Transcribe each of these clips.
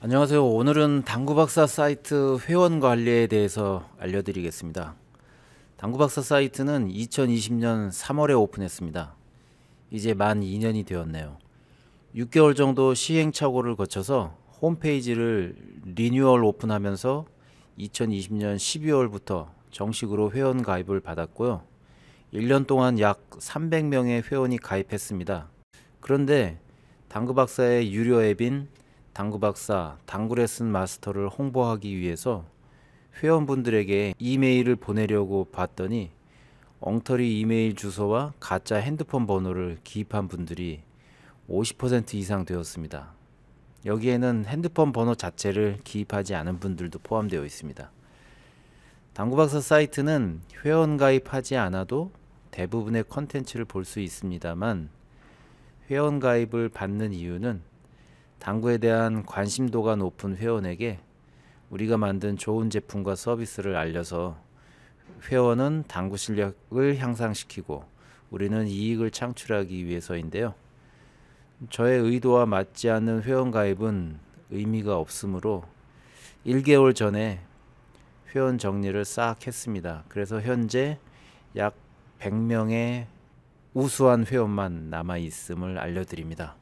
안녕하세요. 오늘은 당구박사 사이트 회원 관리에 대해서 알려드리겠습니다. 당구박사 사이트는 2020년 3월에 오픈했습니다. 이제 만 2년이 되었네요. 6개월 정도 시행착오를 거쳐서 홈페이지를 리뉴얼 오픈하면서 2020년 12월부터 정식으로 회원 가입을 받았고요. 1년 동안 약 300명의 회원이 가입했습니다. 그런데 당구박사의 유료 앱인 당구 박사, 당구 레슨 마스터를 홍보하기 위해서 회원분들에게 이메일을 보내려고 봤더니 엉터리 이메일 주소와 가짜 핸드폰 번호를 기입한 분들이 50% 이상 되었습니다. 여기에는 핸드폰 번호 자체를 기입하지 않은 분들도 포함되어 있습니다. 당구박사 사이트는 회원 가입하지 않아도 대부분의 컨텐츠를 볼 수 있습니다만 회원 가입을 받는 이유는 당구에 대한 관심도가 높은 회원에게 우리가 만든 좋은 제품과 서비스를 알려서 회원은 당구 실력을 향상시키고 우리는 이익을 창출하기 위해서인데요. 저의 의도와 맞지 않는 회원 가입은 의미가 없으므로 1개월 전에 회원 정리를 싹 했습니다. 그래서 현재 약 100명의 우수한 회원만 남아 있음을 알려드립니다.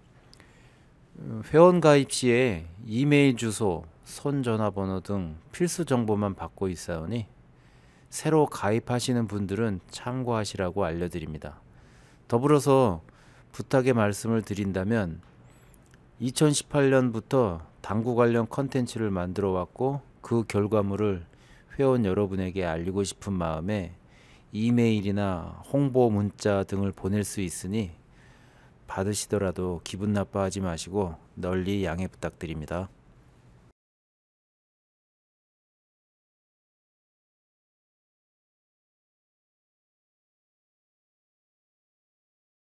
회원 가입 시에 이메일 주소, 손 전화번호 등 필수 정보만 받고 있사오니 새로 가입하시는 분들은 참고하시라고 알려드립니다. 더불어서 부탁의 말씀을 드린다면 2018년부터 당구 관련 컨텐츠를 만들어 왔고 그 결과물을 회원 여러분에게 알리고 싶은 마음에 이메일이나 홍보 문자 등을 보낼 수 있으니 받으시더라도 기분 나빠하지 마시고 널리 양해 부탁드립니다.